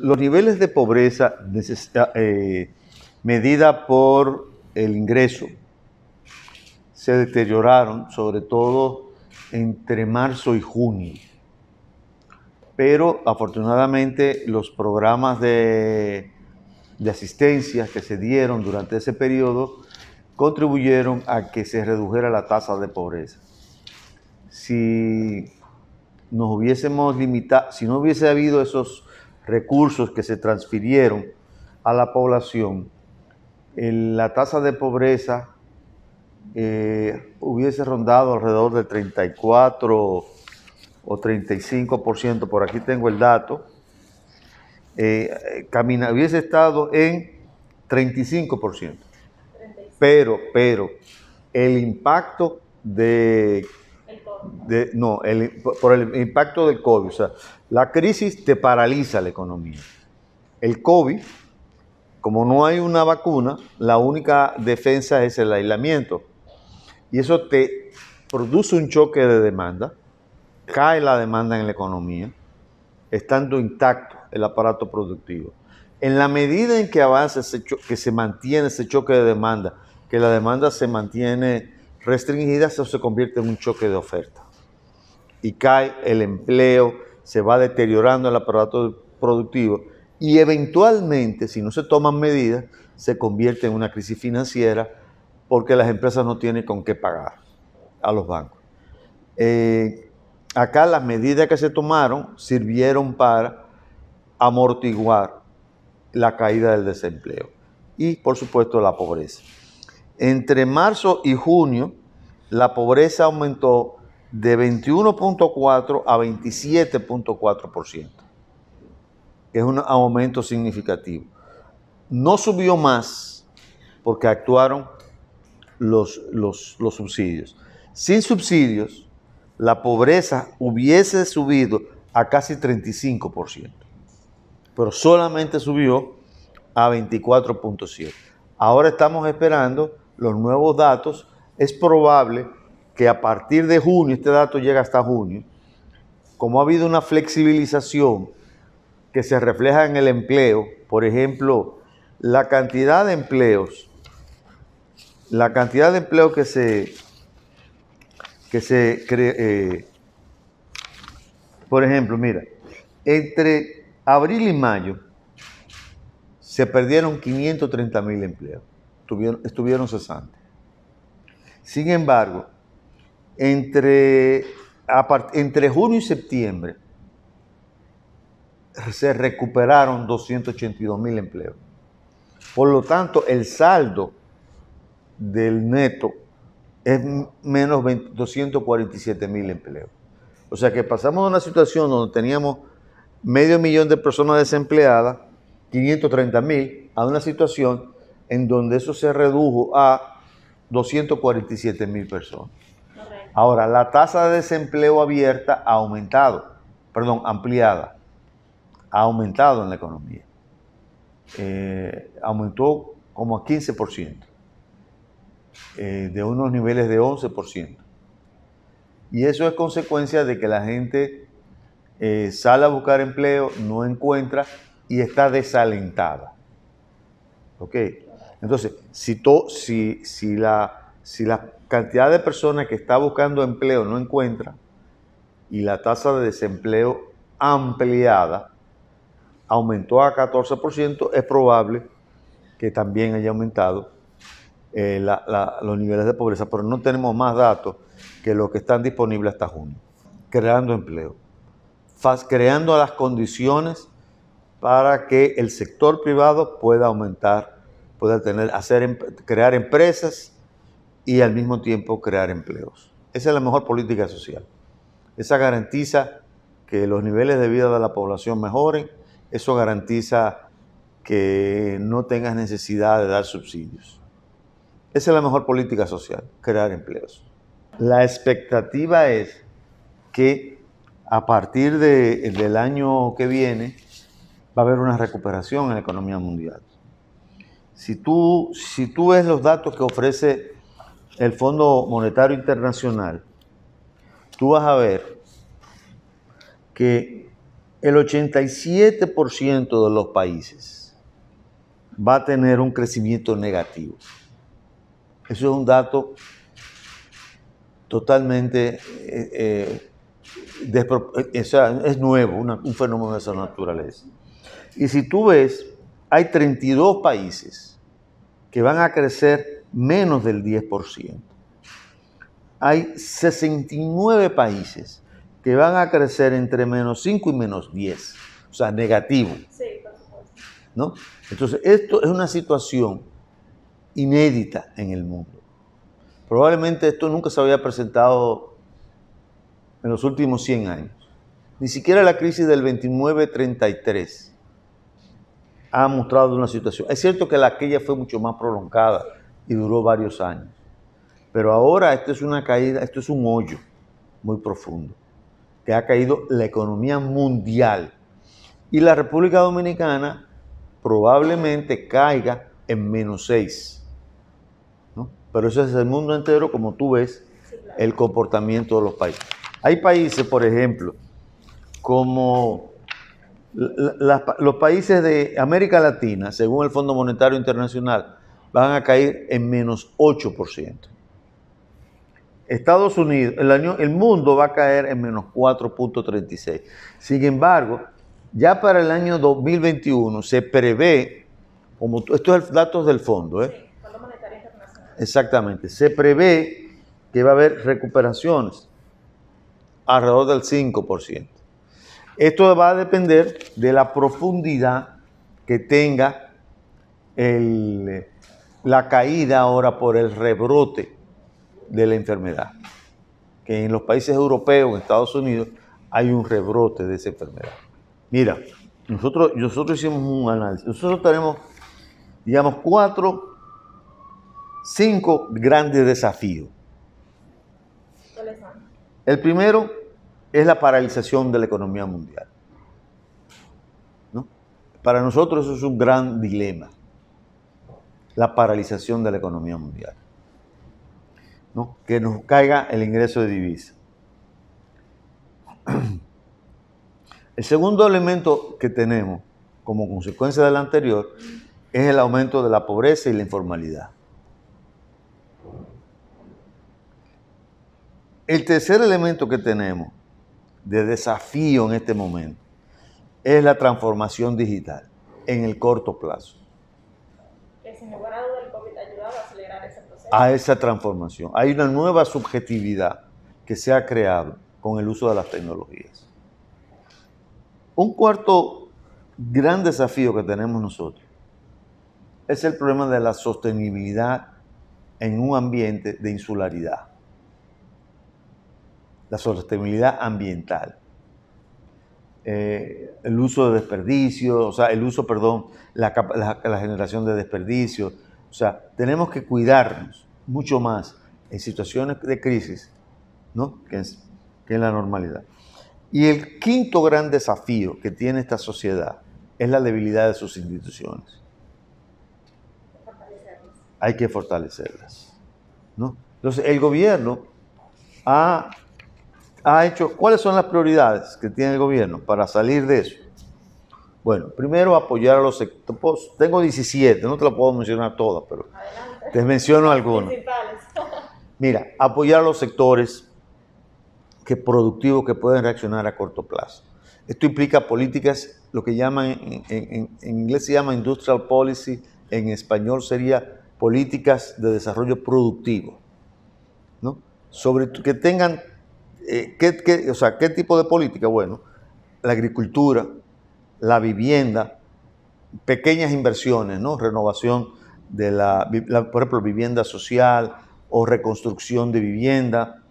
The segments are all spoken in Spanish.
los niveles de pobreza eh, medida por el ingreso se deterioraron, sobre todo entre marzo y junio. Pero afortunadamente los programas de, de asistencia que se dieron durante ese periodo contribuyeron a que se redujera la tasa de pobreza. Si nos hubiésemos limitado, si no hubiese habido esos recursos que se transfirieron a la población, la tasa de pobreza eh, hubiese rondado alrededor del 34 o 35%, por aquí tengo el dato, eh, camina, hubiese estado en 35%. Pero, pero, el impacto de no, por el impacto del COVID. O sea, la crisis te paraliza la economía. El COVID, como no hay una vacuna, la única defensa es el aislamiento. Y eso te produce un choque de demanda, cae la demanda en la economía, estando intacto el aparato productivo. En la medida en que avanza, que se mantiene ese choque de demanda, que la demanda se mantiene restringidas, se convierte en un choque de oferta. Y cae el empleo, se va deteriorando el aparato productivo y eventualmente, si no se toman medidas, se convierte en una crisis financiera porque las empresas no tienen con qué pagar a los bancos. Eh, acá las medidas que se tomaron sirvieron para amortiguar la caída del desempleo y, por supuesto, la pobreza. Entre marzo y junio, la pobreza aumentó de 21.4 a 27.4%, que es un aumento significativo. No subió más porque actuaron los, los subsidios. Sin subsidios, la pobreza hubiese subido a casi 35%, pero solamente subió a 24.7. Ahora estamos esperando los nuevos datos, es probable que a partir de junio, este dato llega hasta junio, como ha habido una flexibilización que se refleja en el empleo, por ejemplo, la cantidad de empleos, la cantidad de empleos que se, que se eh, por ejemplo, mira, entre abril y mayo se perdieron 530 mil empleos estuvieron cesantes. Sin embargo, entre, entre junio y septiembre se recuperaron 282 mil empleos. Por lo tanto, el saldo del neto es menos 247 mil empleos. O sea que pasamos de una situación donde teníamos medio millón de personas desempleadas, 530 mil, a una situación en donde eso se redujo a 247 mil personas. Ahora, la tasa de desempleo abierta ha aumentado, perdón, ampliada, ha aumentado en la economía. Eh, aumentó como a 15%, eh, de unos niveles de 11%. Y eso es consecuencia de que la gente eh, sale a buscar empleo, no encuentra y está desalentada. ¿Ok? Entonces, si, si, si, la, si la cantidad de personas que está buscando empleo no encuentra y la tasa de desempleo ampliada aumentó a 14%, es probable que también haya aumentado eh, los niveles de pobreza, pero no tenemos más datos que los que están disponibles hasta junio, creando empleo, creando las condiciones para que el sector privado pueda aumentar pueda tener, hacer, em, crear empresas y al mismo tiempo crear empleos. Esa es la mejor política social. Esa garantiza que los niveles de vida de la población mejoren, eso garantiza que no tengas necesidad de dar subsidios. Esa es la mejor política social, crear empleos. La expectativa es que a partir del año que viene va a haber una recuperación en la economía mundial. Si tú, si tú ves los datos que ofrece el Fondo Monetario Internacional, tú vas a ver que el 87% de los países va a tener un crecimiento negativo. Eso es un dato totalmente, eh, eh, eh, es nuevo, un fenómeno de esa naturaleza. Y si tú ves hay 32 países que van a crecer menos del 10%. Hay 69 países que van a crecer entre menos 5 y menos 10, o sea, negativo. Sí, Entonces, esto es una situación inédita en el mundo. Probablemente esto nunca se había presentado en los últimos 100 años. Ni siquiera la crisis del 29-33 ha mostrado una situación. Es cierto que la aquella fue mucho más prolongada y duró varios años. Pero ahora esto es una caída, esto es un hoyo muy profundo, que ha caído la economía mundial. Y la República Dominicana probablemente caiga en menos seis. Pero eso es el mundo entero, como tú ves, el comportamiento de los países. Hay países, por ejemplo, como los países de América Latina, según el Fondo Monetario Internacional, van a caer en menos 8%. Estados Unidos, el, mundo va a caer en menos 4.36. Sin embargo, ya para el año 2021 se prevé, como estos datos del fondo, ¿eh? Exactamente, se prevé que va a haber recuperaciones alrededor del 5%. Esto va a depender de la profundidad que tenga la caída ahora por el rebrote de la enfermedad. Que en los países europeos, en Estados Unidos, hay un rebrote de esa enfermedad. Mira, nosotros, nosotros hicimos un análisis. Nosotros tenemos, digamos, cuatro, cinco grandes desafíos. El primero es la paralización de la economía mundial. Para nosotros eso es un gran dilema, la paralización de la economía mundial. Que nos caiga el ingreso de divisas. El segundo elemento que tenemos como consecuencia del anterior es el aumento de la pobreza y la informalidad. El tercer elemento que tenemos de desafío en este momento es la transformación digital en el corto plazo. sin del COVID ha a acelerar ese proceso. A esa transformación. Hay una nueva subjetividad que se ha creado con el uso de las tecnologías. Un cuarto gran desafío que tenemos nosotros es el problema de la sostenibilidad en un ambiente de insularidad la sostenibilidad ambiental. Eh, el uso de desperdicios, o sea, el uso, perdón, la, generación de desperdicios. O sea, tenemos que cuidarnos mucho más en situaciones de crisis ¿no? que, es, en la normalidad. Y el quinto gran desafío que tiene esta sociedad es la debilidad de sus instituciones. Hay que fortalecerlas. ¿no? Entonces, el gobierno ha hecho, ¿cuáles son las prioridades que tiene el gobierno para salir de eso? Bueno, primero apoyar a los sectores. Tengo 17, no te las puedo mencionar todas, pero te menciono algunas. Mira, apoyar a los sectores que productivos que pueden reaccionar a corto plazo. Esto implica políticas, lo que llaman, en, inglés se llama industrial policy, en español sería políticas de desarrollo productivo, ¿no? Sobre que tengan eh, ¿qué, o sea, ¿qué tipo de política? Bueno, la agricultura, la vivienda, pequeñas inversiones, ¿no? Renovación de la, por ejemplo, vivienda social o reconstrucción de vivienda,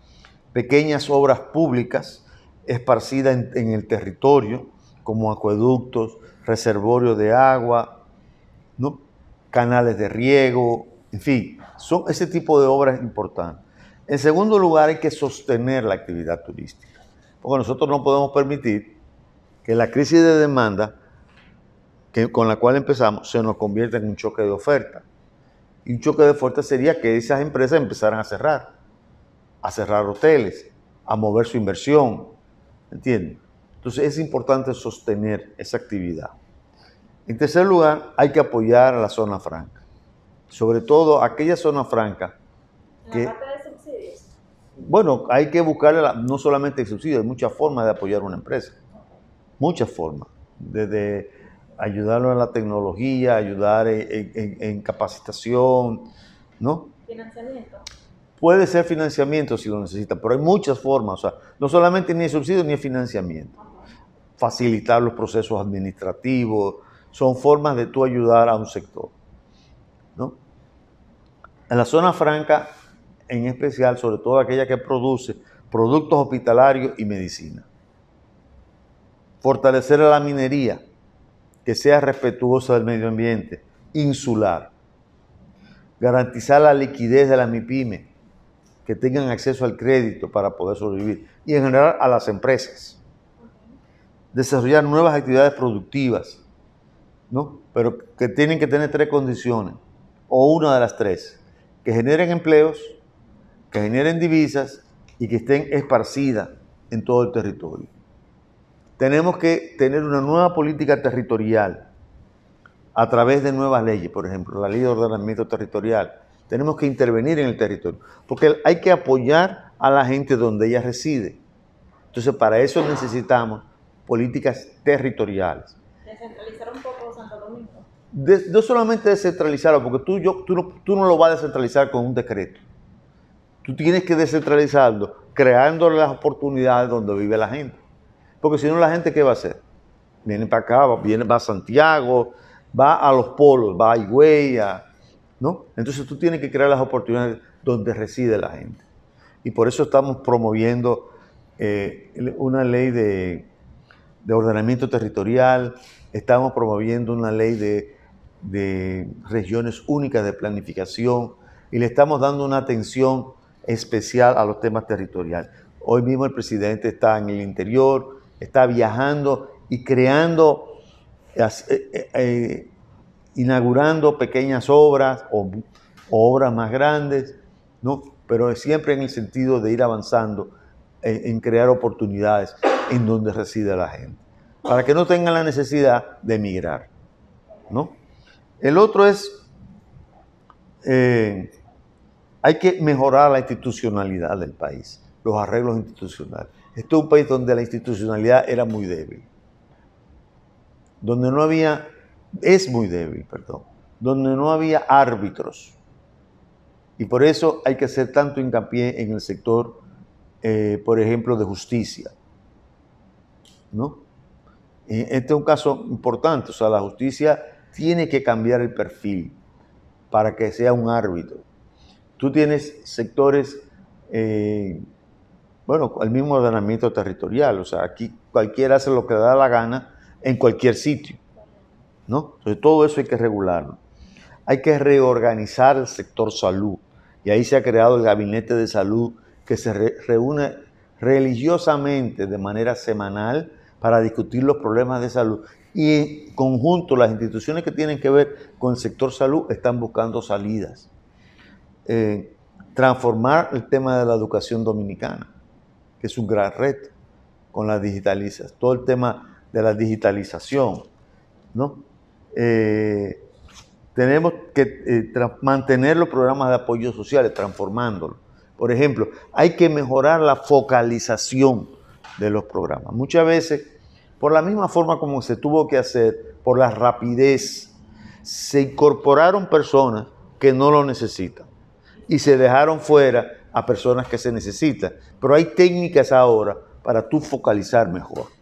pequeñas obras públicas esparcidas en, el territorio, como acueductos, reservorios de agua, canales de riego, en fin, son ese tipo de obras importantes. En segundo lugar, hay que sostener la actividad turística, porque nosotros no podemos permitir que la crisis de demanda que, con la cual empezamos se nos convierta en un choque de oferta. Y un choque de oferta sería que esas empresas empezaran a cerrar, a cerrar hoteles, a mover su inversión, entienden? Entonces es importante sostener esa actividad. En tercer lugar, hay que apoyar a la zona franca, sobre todo aquella zona franca que... Bueno, hay que buscar no solamente el subsidio, hay muchas formas de apoyar una empresa. Muchas formas. Desde ayudarlo en la tecnología, ayudar en, capacitación, ¿no? Financiamiento. Puede ser financiamiento si lo necesitan, pero hay muchas formas. O sea, no solamente ni el subsidio ni el financiamiento. Facilitar los procesos administrativos, son formas de tú ayudar a un sector. ¿no? En la zona franca en especial, sobre todo aquella que produce productos hospitalarios y medicina. Fortalecer a la minería, que sea respetuosa del medio ambiente, insular. Garantizar la liquidez de las MIPYME, que tengan acceso al crédito para poder sobrevivir. Y en general a las empresas. Desarrollar nuevas actividades productivas, ¿no? pero que tienen que tener tres condiciones, o una de las tres, que generen empleos, que generen divisas y que estén esparcidas en todo el territorio. Tenemos que tener una nueva política territorial a través de nuevas leyes, por ejemplo, la ley de ordenamiento territorial. Tenemos que intervenir en el territorio, porque hay que apoyar a la gente donde ella reside. Entonces, para eso necesitamos políticas territoriales. Descentralizar un poco Santo Domingo. no solamente descentralizarlo, porque tú, yo, tú, no, tú no lo vas a descentralizar con un decreto. Tú tienes que descentralizarlo, creando las oportunidades donde vive la gente. Porque si no, la gente, ¿qué va a hacer? Viene para acá, va, a Santiago, va a los polos, va a Higüey, ¿no? Entonces tú tienes que crear las oportunidades donde reside la gente. Y por eso estamos promoviendo eh, una ley de, ordenamiento territorial, estamos promoviendo una ley de regiones únicas de planificación y le estamos dando una atención especial a los temas territoriales. Hoy mismo el presidente está en el interior, está viajando y creando, eh, eh, eh, inaugurando pequeñas obras o, obras más grandes, ¿no? pero siempre en el sentido de ir avanzando, en crear oportunidades en donde reside la gente, para que no tengan la necesidad de emigrar. ¿no? El otro es hay que mejorar la institucionalidad del país, los arreglos institucionales. Este es un país donde la institucionalidad era muy débil, donde no había, es muy débil, perdón, donde no había árbitros. Y por eso hay que hacer tanto hincapié en el sector, eh, por ejemplo, de justicia. ¿No? Eh, este es un caso importante, o sea, la justicia tiene que cambiar el perfil para que sea un árbitro. Tú tienes sectores, eh, bueno, el mismo ordenamiento territorial, o sea, aquí cualquiera hace lo que le da la gana en cualquier sitio, ¿no? Entonces todo eso hay que regularlo. Hay que reorganizar el sector salud y ahí se ha creado el gabinete de salud que se reúne religiosamente de manera semanal para discutir los problemas de salud. Y en conjunto las instituciones que tienen que ver con el sector salud están buscando salidas. Eh, transformar el tema de la educación dominicana, que es un gran reto con la digitalización, todo el tema de la digitalización, ¿no? Eh, tenemos que eh, mantener los programas de apoyo sociales, transformándolos. Por ejemplo, hay que mejorar la focalización de los programas. Muchas veces, por la misma forma como se tuvo que hacer, por la rapidez, se incorporaron personas que no lo necesitan y se dejaron fuera a personas que se necesitan. Pero hay técnicas ahora para tú focalizar mejor.